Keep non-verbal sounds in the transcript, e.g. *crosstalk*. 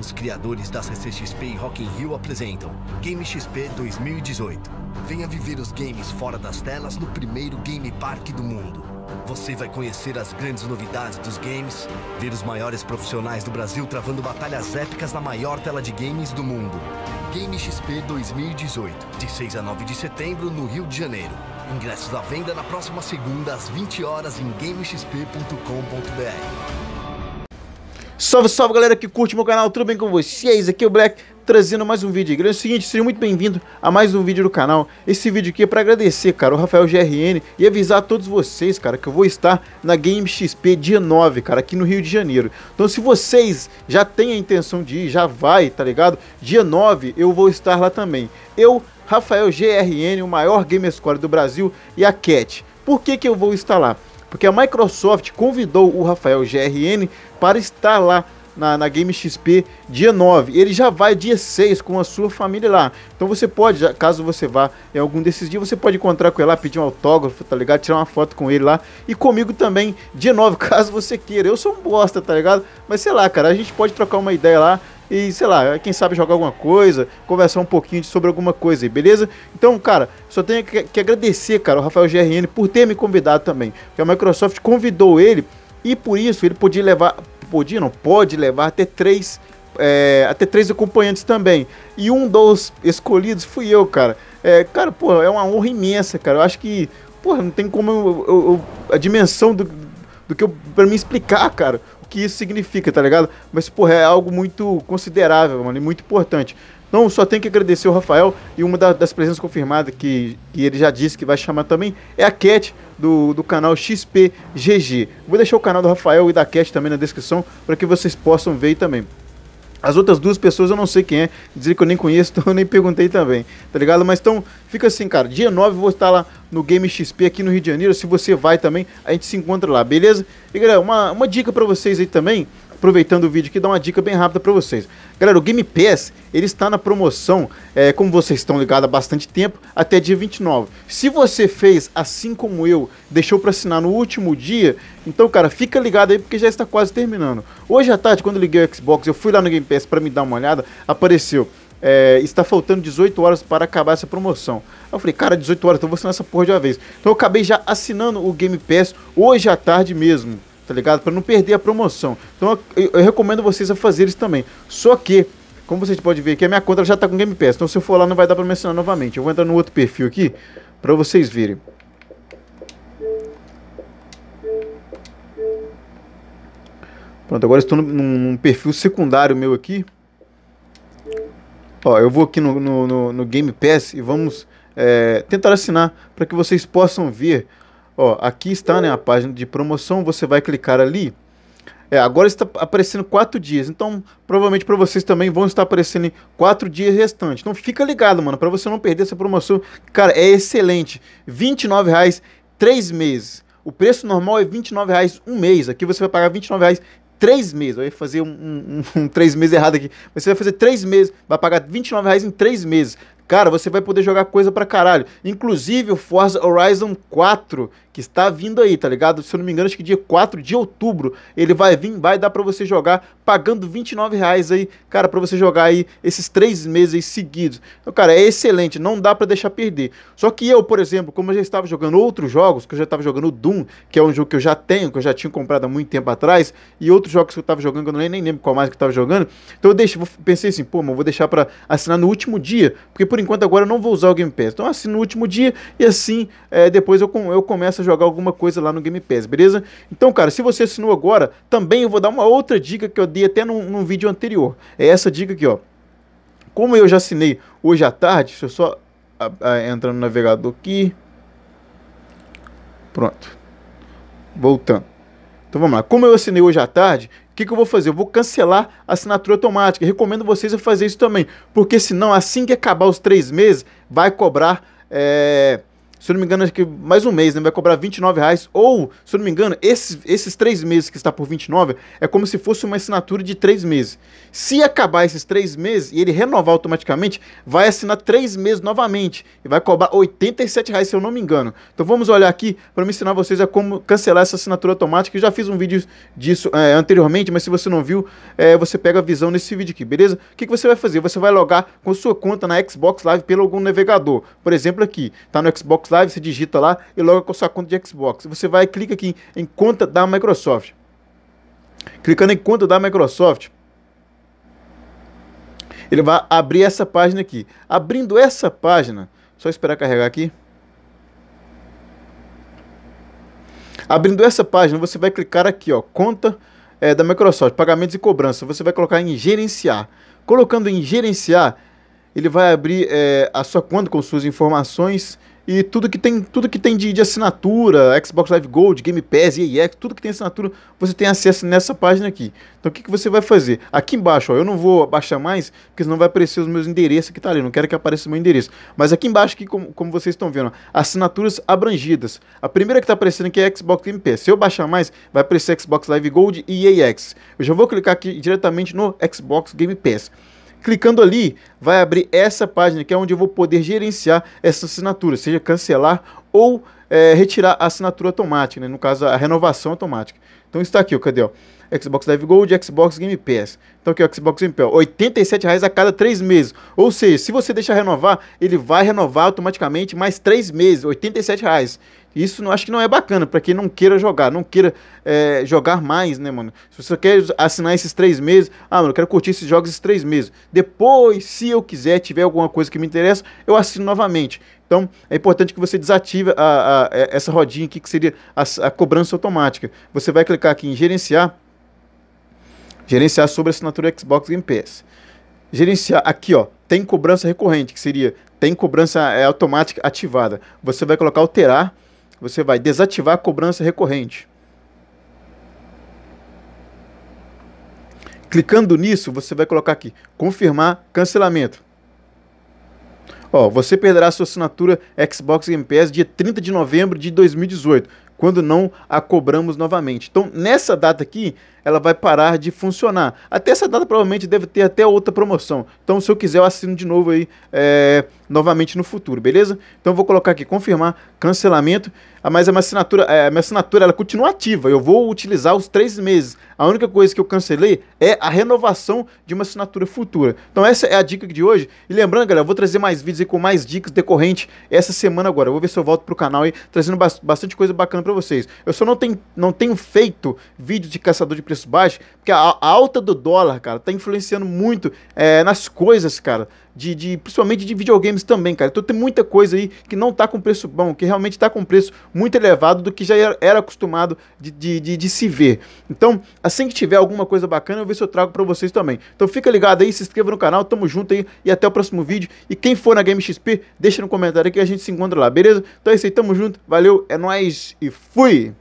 Os criadores da CCXP e Rock in Rio apresentam Game XP 2018. Venha viver os games fora das telas no primeiro Game Park do mundo. Você vai conhecer as grandes novidades dos games, ver os maiores profissionais do Brasil travando batalhas épicas na maior tela de games do mundo. Game XP 2018, de 6 a 9 de setembro, no Rio de Janeiro. Ingressos à venda na próxima segunda, às 20 horas, em gamexp.com.br. Salve, salve galera que curte meu canal, tudo bem com vocês? Aqui é o Black trazendo mais um vídeo, É o seguinte, seja muito bem-vindo a mais um vídeo do canal. Esse vídeo aqui é para agradecer, cara, o Rafael GRN e avisar a todos vocês, cara, que eu vou estar na Game XP dia 9, cara, aqui no Rio de Janeiro. Então, se vocês já têm a intenção de ir, já vai, tá ligado? Dia 9 eu vou estar lá também. Eu, Rafael GRN, o maior gamer score do Brasil e a Cat. Por que que eu vou estar lá? porque a Microsoft convidou o Rafael GRN para estar lá na, na Game XP dia 9. Ele já vai dia 6 com a sua família lá. Então você pode, caso você vá em algum desses dias, você pode encontrar com ele lá, pedir um autógrafo, tá ligado? Tirar uma foto com ele lá. E comigo também, dia 9, *laughs* caso você queira. Eu sou um bosta, tá ligado? Mas sei lá, cara, a gente pode trocar uma ideia lá e, sei lá, quem sabe jogar alguma coisa, conversar um pouquinho sobre alguma coisa aí, beleza? Então, cara, só tenho que, que agradecer, cara, o Rafael GRN por ter me convidado também. Porque a Microsoft convidou ele e por isso ele podia levar. Podia, não, pode levar até três. É, até três acompanhantes também. E um dos escolhidos fui eu, cara. É, cara, pô, é uma honra imensa, cara. Eu acho que, pô, não tem como eu, eu, eu, a dimensão do, do que eu, pra me explicar, cara, que isso significa, tá ligado? Mas, porra, é algo muito considerável, mano, e muito importante. Então, só tenho que agradecer o Rafael e uma das presenças confirmadas que, que ele já disse que vai chamar também é a Cat do, do canal XPGG. Vou deixar o canal do Rafael e da Cat também na descrição para que vocês possam ver também. As outras duas pessoas eu não sei quem é, dizer que eu nem conheço, *laughs* então eu nem perguntei também, tá ligado? Mas então, fica assim, cara. Dia 9 eu vou estar lá no Game XP aqui no Rio de Janeiro. Se você vai também, a gente se encontra lá, beleza? E galera, uma, uma dica para vocês aí também aproveitando o vídeo aqui, dar uma dica bem rápida para vocês. Galera, o Game Pass, ele está na promoção, é, como vocês estão ligados há bastante tempo, até dia 29. Se você fez assim como eu, deixou para assinar no último dia, então, cara, fica ligado aí porque já está quase terminando. Hoje à tarde, quando eu liguei o Xbox, eu fui lá no Game Pass para me dar uma olhada, apareceu é, está faltando 18 horas para acabar essa promoção. Eu falei, cara, 18 horas, então vou assinar essa porra de uma vez. Então eu acabei já assinando o Game Pass hoje à tarde mesmo tá ligado? Para não perder a promoção. Então eu, eu, recomendo vocês a fazer isso também. Só que, como vocês podem ver aqui, a minha conta já tá com Game Pass. Então se eu for lá não vai dar para mencionar novamente. Eu vou entrar no outro perfil aqui para vocês verem. Pronto, agora estou num, num perfil secundário meu aqui. Ó, eu vou aqui no, no, no, no Game Pass e vamos é, tentar assinar para que vocês possam ver Ó, aqui está né, a página de promoção, você vai clicar ali. É, agora está aparecendo quatro dias, então provavelmente para vocês também vão estar aparecendo quatro dias restantes. Então fica ligado, mano, para você não perder essa promoção. Cara, é excelente. R$29,00 três meses. O preço normal é R$29,00 um mês. Aqui você vai pagar R$29,00 três meses. Eu ia fazer um, um, um, três meses errado aqui. você vai fazer três meses, vai pagar R$29,00 reais em três meses. Cara, você vai poder jogar coisa para caralho. Inclusive o Forza Horizon 4, que está vindo aí, tá ligado? Se eu não me engano, acho que dia 4 de outubro ele vai vir, vai dar para você jogar pagando 29 reais aí, cara, para você jogar aí esses três meses aí seguidos. Então, cara, é excelente, não dá para deixar perder. Só que eu, por exemplo, como eu já estava jogando outros jogos, que eu já estava jogando o Doom, que é um jogo que eu já tenho, que eu já tinha comprado há muito tempo atrás, e outros jogos que eu estava jogando, que eu nem, lembro qual mais que eu estava jogando, então eu pensei assim, pô, mas vou deixar para assinar no último dia, porque por enquanto agora eu não vou usar o Game Pass. Então eu assino no último dia e assim, é, depois eu, eu começo começa a jogar alguma coisa lá no Game Pass, beleza? Então, cara, se você assinou agora, também eu vou dar uma outra dica que eu dei até num, num vídeo anterior. É essa dica aqui, ó. Como eu já assinei hoje à tarde, deixa eu só a, a, entrar no navegador aqui. Pronto. Voltando. Então vamos lá. Como eu assinei hoje à tarde, o que, que, eu vou fazer? Eu vou cancelar a assinatura automática. Recomendo vocês a fazer isso também. Porque senão, assim que acabar os três meses, vai cobrar. É se eu não me engano, acho que mais um mês, né? Vai cobrar 29 reais. Ou, se eu não me engano, esses, esses três meses que está por 29 é como se fosse uma assinatura de três meses. Se acabar esses três meses e ele renovar automaticamente, vai assinar três meses novamente e vai cobrar 87 reais, se eu não me engano. Então vamos olhar aqui para me ensinar vocês a como cancelar essa assinatura automática. Eu já fiz um vídeo disso é, anteriormente, mas se você não viu, é, você pega a visão nesse vídeo aqui, beleza? O que, que você vai fazer? Você vai logar com sua conta na Xbox Live pelo algum navegador. Por exemplo, aqui, tá no Xbox Live, você digita lá e logo com a sua conta de Xbox. Você vai clica aqui em conta da Microsoft. Clicando em conta da Microsoft, ele vai abrir essa página aqui. Abrindo essa página, só esperar carregar aqui. Abrindo essa página, você vai clicar aqui, ó, conta é, da Microsoft, pagamentos e cobrança. Você vai colocar em gerenciar. Colocando em gerenciar, ele vai abrir é, a sua conta com suas informações e tudo que tem, tudo que tem de, de, assinatura, Xbox Live Gold, Game Pass, EAX, tudo que tem assinatura, você tem acesso nessa página aqui. Então o que, que você vai fazer? Aqui embaixo, ó, eu não vou baixar mais, porque senão vai aparecer os meus endereços que tá ali, não quero que apareça o meu endereço. Mas aqui embaixo, aqui, como, como vocês estão vendo, ó, assinaturas abrangidas. A primeira que tá aparecendo aqui é Xbox Game Pass. Se eu baixar mais, vai aparecer Xbox Live Gold e EAX. Eu já vou clicar aqui diretamente no Xbox Game Pass. Clicando ali, vai abrir essa página que é onde eu vou poder gerenciar essa assinatura, seja cancelar ou é, retirar a assinatura automática, né? no caso a renovação automática. Então está aqui, ó, cadê? Ó? Xbox Live Gold e Xbox Game Pass. Então aqui o Xbox Game Pass, R$ reais a cada 3 meses. Ou seja, se você deixar renovar, ele vai renovar automaticamente mais 3 meses, R$ reais. Isso não, acho que não é bacana para quem não queira jogar, não queira é, jogar mais, né, mano? Se você quer assinar esses três meses, ah, mano, eu quero curtir esses jogos esses três meses. Depois, se eu quiser, tiver alguma coisa que me interessa, eu assino novamente. Então, é importante que você desative a, a, é, essa rodinha aqui, que seria a, a cobrança automática. Você vai clicar aqui em gerenciar, gerenciar sobre assinatura Xbox Game Pass. Gerenciar aqui, ó, tem cobrança recorrente, que seria tem cobrança é, automática ativada. Você vai colocar alterar você vai desativar a cobrança recorrente. Clicando nisso, você vai colocar aqui, confirmar cancelamento. Ó, você perderá sua assinatura Xbox Game Pass dia 30 de novembro de 2018, quando não a cobramos novamente. Então, nessa data aqui, ela vai parar de funcionar. Até essa data provavelmente deve ter até outra promoção. Então, se eu quiser, eu assino de novo aí, é, novamente no futuro, beleza? Então, eu vou colocar aqui, confirmar, cancelamento. Ah, mas a minha assinatura, é, a minha assinatura ela continua ativa. Eu vou utilizar os três meses. A única coisa que eu cancelei é a renovação de uma assinatura futura. Então, essa é a dica de hoje. E lembrando, galera, eu vou trazer mais vídeos aí com mais dicas decorrente essa semana agora. Eu vou ver se eu volto pro canal aí, trazendo bastante coisa bacana para vocês. Eu só não tenho, não tenho feito vídeo de caçador de preços baixos, porque a, alta do dólar, cara, tá influenciando muito é, nas coisas, cara. De, de, principalmente de videogames também, cara. Então tem muita coisa aí que não tá com preço bom, que realmente tá com preço muito elevado do que já era, acostumado de, de, de, de, se ver. Então, assim que tiver alguma coisa bacana, eu ver se eu trago para vocês também. Então fica ligado aí, se inscreva no canal, tamo junto aí e até o próximo vídeo. E quem for na Game XP, deixa no comentário que a gente se encontra lá, beleza? Então é isso aí, tamo junto, valeu, é nóis e fui!